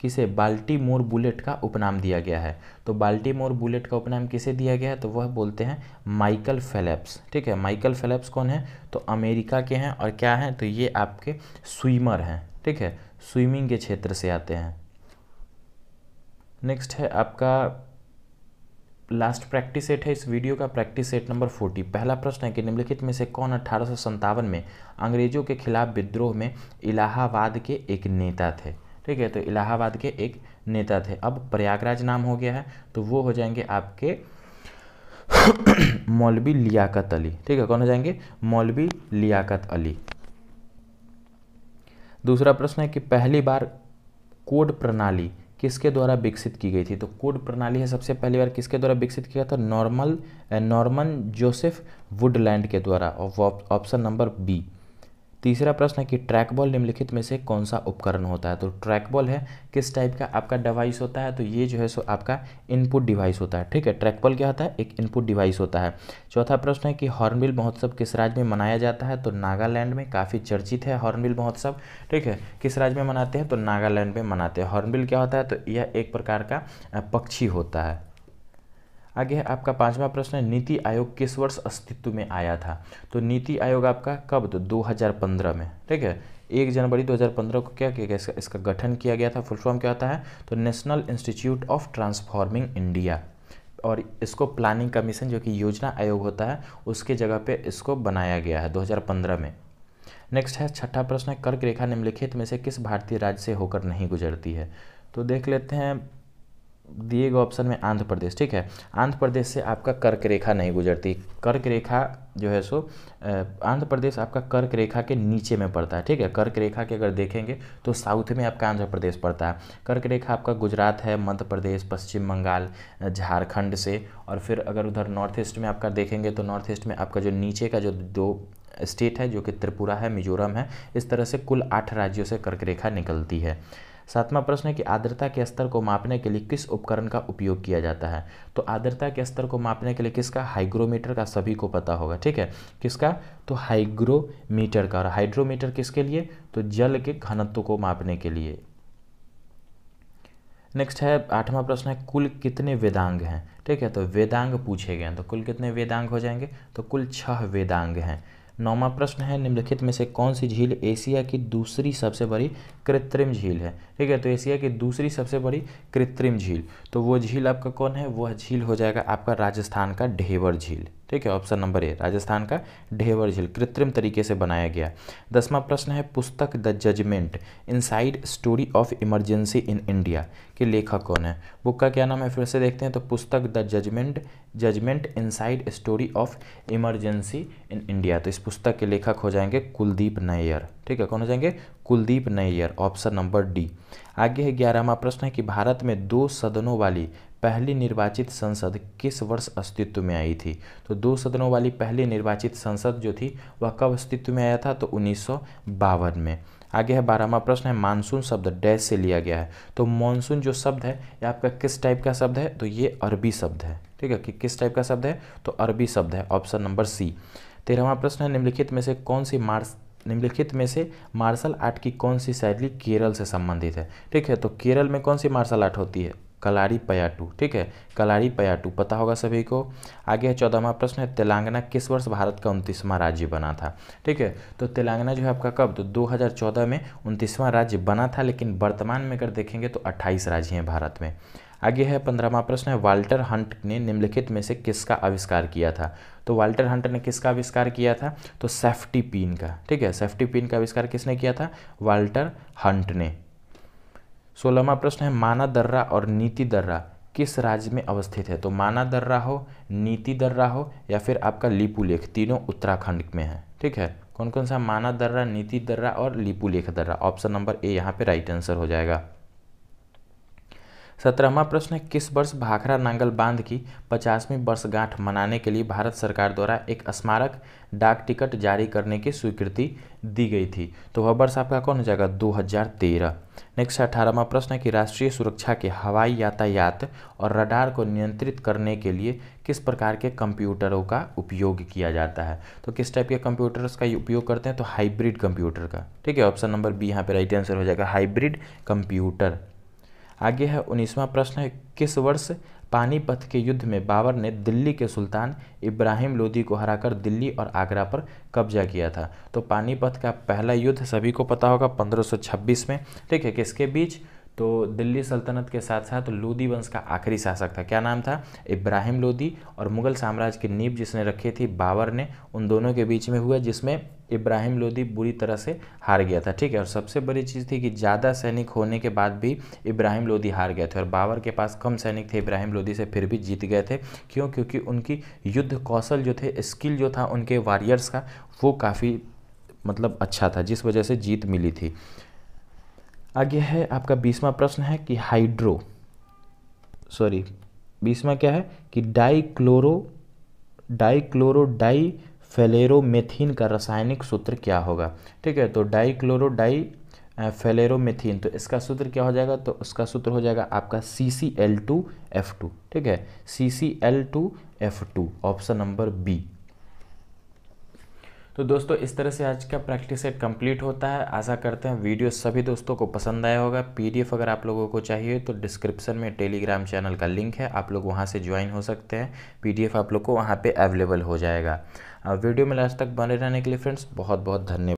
किसे बाल्टी मोर बुलेट का उपनाम दिया गया है तो बाल्टी मोर बुलेट का उपनाम किसे दिया गया है तो वह बोलते हैं माइकल फेलेप्स ठीक है माइकल फेलेप्स कौन है तो अमेरिका के हैं और क्या हैं तो ये आपके स्विमर हैं ठीक है स्विमिंग के क्षेत्र से आते हैं नेक्स्ट है आपका लास्ट प्रैक्टिस सेट है इस वीडियो का प्रैक्टिस सेट नंबर फोर्टी पहला प्रश्न है कि निम्नलिखित में से कौन अठारह में अंग्रेजों के खिलाफ विद्रोह में इलाहाबाद के एक नेता थे ठीक है तो इलाहाबाद के एक नेता थे अब प्रयागराज नाम हो गया है तो वो हो जाएंगे आपके मौलवी लियाकत अली ठीक है कौन हो जाएंगे मौलवी लियाकत अली दूसरा प्रश्न है कि पहली बार कोड प्रणाली किसके द्वारा विकसित की गई थी तो कोड प्रणाली है सबसे पहली बार किसके द्वारा विकसित किया था नॉर्मल नॉर्मन जोसेफ वुडलैंड के द्वारा ऑप्शन नंबर बी तीसरा प्रश्न है कि ट्रैकबॉल निम्नलिखित में से कौन सा उपकरण होता है तो ट्रैकबॉल है किस टाइप का आपका डिवाइस होता है तो ये जो है सो आपका इनपुट डिवाइस होता है ठीक है ट्रैकबॉल क्या होता है एक इनपुट डिवाइस होता है चौथा प्रश्न है कि हॉर्नबिल महोत्सव किस राज्य में मनाया जाता है तो नागालैंड में काफ़ी चर्चित है हॉर्नबिल महोत्सव ठीक है किस राज्य में मनाते हैं तो नागालैंड में मनाते हैं हॉर्नबिल क्या होता है तो यह एक प्रकार का पक्षी होता है आगे है आपका पांचवा प्रश्न है नीति आयोग किस वर्ष अस्तित्व में आया था तो नीति आयोग आपका कब तो 2015 में ठीक है एक जनवरी 2015 को क्या किया गया इसका, इसका गठन किया गया था फुल फॉर्म क्या होता है तो national institute of transforming India और इसको प्लानिंग कमीशन जो कि योजना आयोग होता है उसके जगह पे इसको बनाया गया है 2015 में नेक्स्ट है छठा प्रश्न है कर्क रेखा निम्नलिखित में से किस भारतीय राज्य से होकर नहीं गुजरती है तो देख लेते हैं दिए गए ऑप्शन में आंध्र प्रदेश ठीक है आंध्र प्रदेश से आपका कर्क रेखा नहीं गुजरती कर्क रेखा जो है सो आंध्र प्रदेश आपका कर्क रेखा के नीचे में पड़ता है ठीक है कर्क रेखा के अगर देखेंगे तो साउथ में आपका आंध्र प्रदेश पड़ता है कर्क रेखा आपका गुजरात है मध्य प्रदेश पश्चिम बंगाल झारखंड से और फिर अगर उधर नॉर्थ ईस्ट में आपका देखेंगे तो नॉर्थ ईस्ट में आपका जो नीचे का जो दो स्टेट है जो कि त्रिपुरा है मिजोरम है इस तरह से कुल आठ राज्यों से कर्क रेखा निकलती है सातवां प्रश्न है कि आर्द्रता के स्तर को मापने के लिए किस उपकरण का उपयोग किया जाता है तो आर्द्रता के स्तर को मापने के लिए किसका हाइग्रोमीटर का सभी को पता होगा ठीक है किसका तो हाइग्रोमीटर का और हाइड्रोमीटर किसके लिए तो जल के घनत्व को मापने के लिए नेक्स्ट है आठवां प्रश्न है कुल कितने वेदांग हैं ठीक है तो वेदांग पूछे गए हैं तो कुल कितने वेदांग हो जाएंगे तो कुल छह वेदांग हैं नौवा प्रश्न है निम्नलिखित में से कौन सी झील एशिया की दूसरी सबसे बड़ी कृत्रिम झील है ठीक है तो एशिया की दूसरी सबसे बड़ी कृत्रिम झील तो वो झील आपका कौन है वह झील हो जाएगा आपका राजस्थान का ढेवर झील ठीक है ऑप्शन नंबर ए राजस्थान का ढेवर झील कृत्रिम तरीके से बनाया गया दसवां प्रश्न है पुस्तक the judgement inside story of emergency in India के लेखक कौन है बुक का क्या नाम है फिर से देखते हैं तो पुस्तक the judgement judgement inside story of emergency in India तो इस पुस्तक के लेखक हो जाएंगे कुलदीप नैयर ठीक है कौन हो जाएंगे Kuldip Nayar option number D आगे है ग्यारहवा प्रश्न है कि भारत में दो सदनों वाली पहली निर्वाचित संसद किस वर्ष अस्तित्व में आई थी तो दो सदनों वाली पहली निर्वाचित संसद जो थी वह कब अस्तित्व में आया था तो उन्नीस में आगे है बारहवा प्रश्न है मानसून शब्द डैश से लिया गया है तो मानसून जो शब्द है ये आपका किस टाइप का शब्द है तो ये अरबी शब्द है ठीक है कि किस टाइप का शब्द है तो अरबी शब्द है ऑप्शन नंबर सी तेरहवा प्रश्न है निम्नलिखित में से कौन सी मार्स निम्नलिखित में से मार्शल आर्ट की कौन सी शैली केरल से संबंधित है ठीक है तो केरल में कौन सी मार्शल आर्ट होती है कलारी पयाटू ठीक है कलारी पयाटू पता होगा सभी को आगे चौदहवा प्रश्न है तेलंगाना किस वर्ष भारत का उनतीसवां राज्य बना था ठीक है तो तेलंगाना जो है आपका कब तो 2014 में उनतीसवां राज्य बना था लेकिन वर्तमान में अगर देखेंगे तो 28 राज्य हैं भारत में आगे है पंद्रहवा प्रश्न है वाल्टर हंट ने निम्नलिखित में से किसका आविष्कार किया था तो वाल्टर हंट ने किसका आविष्कार किया था तो सेफ्टी पिन का ठीक है सेफ्टी पिन का आविष्कार किसने किया था वाल्टर हंट ने सोलहवा प्रश्न है माना दर्रा और नीति दर्रा किस राज्य में अवस्थित है तो माना दर्रा हो नीति दर्रा हो या फिर आपका लिपू लेख तीनों उत्तराखंड में है ठीक है कौन कौन सा माना दर्रा नीति दर्रा और लिपू लेख दर्रा ऑप्शन नंबर ए यहाँ पे राइट आंसर हो जाएगा सत्रहवा प्रश्न है किस वर्ष भाखरा नांगल बांध की पचासवीं वर्षगांठ मनाने के लिए भारत सरकार द्वारा एक स्मारक डाक टिकट जारी करने की स्वीकृति दी गई थी तो वह वर्ष आपका कौन हो जाएगा तेरह नेक्स्ट अठारहवा प्रश्न है कि राष्ट्रीय सुरक्षा के हवाई यातायात और रडार को नियंत्रित करने के लिए किस प्रकार के कंप्यूटरों का उपयोग किया जाता है तो किस टाइप के कंप्यूटर्स का उपयोग करते हैं तो हाइब्रिड कंप्यूटर का ठीक है ऑप्शन नंबर बी यहाँ पे राइट आंसर हो जाएगा हाइब्रिड कंप्यूटर आगे है उन्नीसवां प्रश्न है किस वर्ष पानीपत के युद्ध में बाबर ने दिल्ली के सुल्तान इब्राहिम लोदी को हराकर दिल्ली और आगरा पर कब्जा किया था तो पानीपत का पहला युद्ध सभी को पता होगा 1526 में ठीक है किसके बीच तो दिल्ली सल्तनत के साथ साथ लोदी वंश का आखिरी शासक था क्या नाम था इब्राहिम लोदी और मुगल साम्राज्य की नींव जिसने रखी थी बाबर ने उन दोनों के बीच में हुआ जिसमें इब्राहिम लोदी बुरी तरह से हार गया था ठीक है और सबसे बड़ी चीज़ थी कि ज़्यादा सैनिक होने के बाद भी इब्राहिम लोदी हार गए थे और बाबर के पास कम सैनिक थे इब्राहिम लोदी से फिर भी जीत गए थे क्यों क्योंकि उनकी युद्ध कौशल जो थे स्किल जो था उनके वॉरियर्स का वो काफ़ी मतलब अच्छा था जिस वजह से जीत मिली थी आगे है आपका बीसवा प्रश्न है कि हाइड्रो सॉरी बीसवा क्या है कि डाइक्लोरो डाइक्लोरो डाई फेलेरोमेथीन का रासायनिक सूत्र क्या होगा ठीक है तो डाइक्लोरो डाई फेलेरोमेथीन तो इसका सूत्र क्या हो जाएगा तो उसका सूत्र हो जाएगा आपका C C L two F two ठीक है C C L two F two option number B तो दोस्तों इस तरह से आज का प्रैक्टिस सेट कंप्लीट होता है आशा करते हैं वीडियो सभी दोस्तों को पसंद आया होगा पीडीएफ अगर आप लोगों को चाहिए तो डिस्क्रिप्शन में टेलीग्राम चैनल का लिंक है आप लोग वहाँ से ज्वाइन हो सकते हैं पीडीएफ आप लोग को वहाँ पर अवेलेबल हो जाएगा वीडियो में लास्ट तक बने रहने के लिए फ्रेंड्स बहुत बहुत धन्यवाद